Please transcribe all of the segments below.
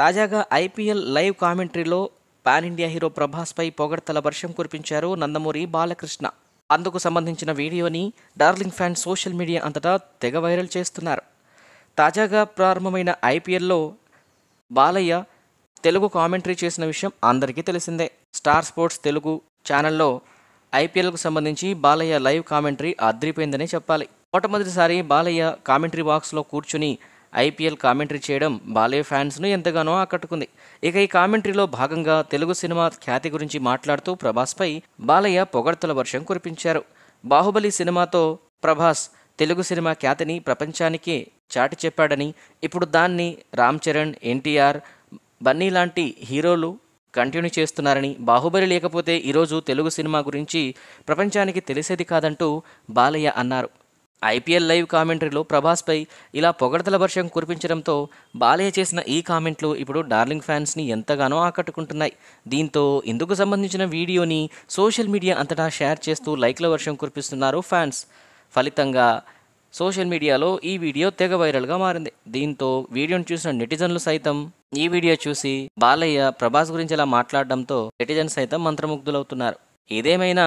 తాజాగా IPL live కామెంటరీలో pan India hero ప్రభాస్పై పొగడ్తల వర్షం కురిపించారు నందమూరి బాలకృష్ణ అందుకు సంబంధించిన వీడియోని డార్లింగ్ ఫ్యాన్ సోషల్ మీడియా అంతటా తెగ వైరల్ చేస్తున్నారు తాజాగా ప్రారంభమైన ఐపీఎల్లో బాలయ్య తెలుగు కామెంటరీ చేసిన విషయం అందరికీ తెలిసిందే స్టార్ స్పోర్ట్స్ తెలుగు ఛానల్లో ఐపీఎల్కు సంబంధించి బాలయ్య లైవ్ కామెంటరీ అద్రిపోయిందని చెప్పాలి మొట్టమొదటిసారి బాలయ్య కామెంటరీ బాక్స్లో కూర్చుని ఐపీఎల్ కామెంటరీ చేయడం బాలయ్య ఫ్యాన్స్ను ఎంతగానో ఆకట్టుకుంది ఇక ఈ కామెంటరీలో భాగంగా తెలుగు సినిమా ఖ్యాతి గురించి మాట్లాడుతూ ప్రభాస్పై బాలయ్య పొగడ్తల వర్షం కురిపించారు బాహుబలి సినిమాతో ప్రభాస్ తెలుగు సినిమా ఖ్యాతిని ప్రపంచానికి చాటి చెప్పాడని ఇప్పుడు దాన్ని రామ్ చరణ్ ఎన్టీఆర్ బన్నీ లాంటి హీరోలు కంటిన్యూ చేస్తున్నారని బాహుబలి లేకపోతే ఈరోజు తెలుగు సినిమా గురించి ప్రపంచానికి తెలిసేది కాదంటూ బాలయ్య అన్నారు ఐపీఎల్ లైవ్ కామెంటరీలో ప్రభాస్పై ఇలా పొగడతల వర్షం కురిపించడంతో బాలయ్య చేసిన ఈ కామెంట్లు ఇప్పుడు డార్లింగ్ ఫ్యాన్స్ని ఎంతగానో ఆకట్టుకుంటున్నాయి దీంతో ఇందుకు సంబంధించిన వీడియోని సోషల్ మీడియా అంతటా షేర్ చేస్తూ లైక్ల వర్షం కురిపిస్తున్నారు ఫ్యాన్స్ ఫలితంగా సోషల్ మీడియాలో ఈ వీడియో తెగ వైరల్గా మారింది దీంతో వీడియోను చూసిన నెటిజన్లు సైతం ఈ వీడియో చూసి బాలయ్య ప్రభాస్ గురించి ఇలా మాట్లాడడంతో నెటిజన్ సైతం మంత్రముగ్ధులవుతున్నారు ఏదేమైనా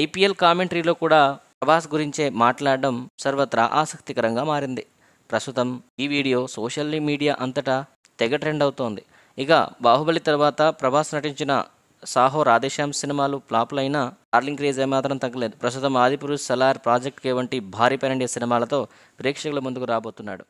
ఐపీఎల్ కామెంటరీలో కూడా ప్రభాస్ గురించే మాట్లాడడం సర్వత్రా ఆసక్తికరంగా మారింది ప్రస్తుతం ఈ వీడియో సోషల్ మీడియా అంతటా తెగ ట్రెండ్ అవుతోంది ఇక బాహుబలి తర్వాత ప్రభాస్ నటించిన సాహో రాధేశ్యామ్ సినిమాలు ఫ్లాపులైనా అర్లింగ్ క్రేజ్ ఏమాత్రం తగ్గలేదు ప్రస్తుతం ఆదిపురుష్ సలార్ ప్రాజెక్ట్ వంటి భారీ పైనండి సినిమాలతో ప్రేక్షకుల ముందుకు రాబోతున్నాడు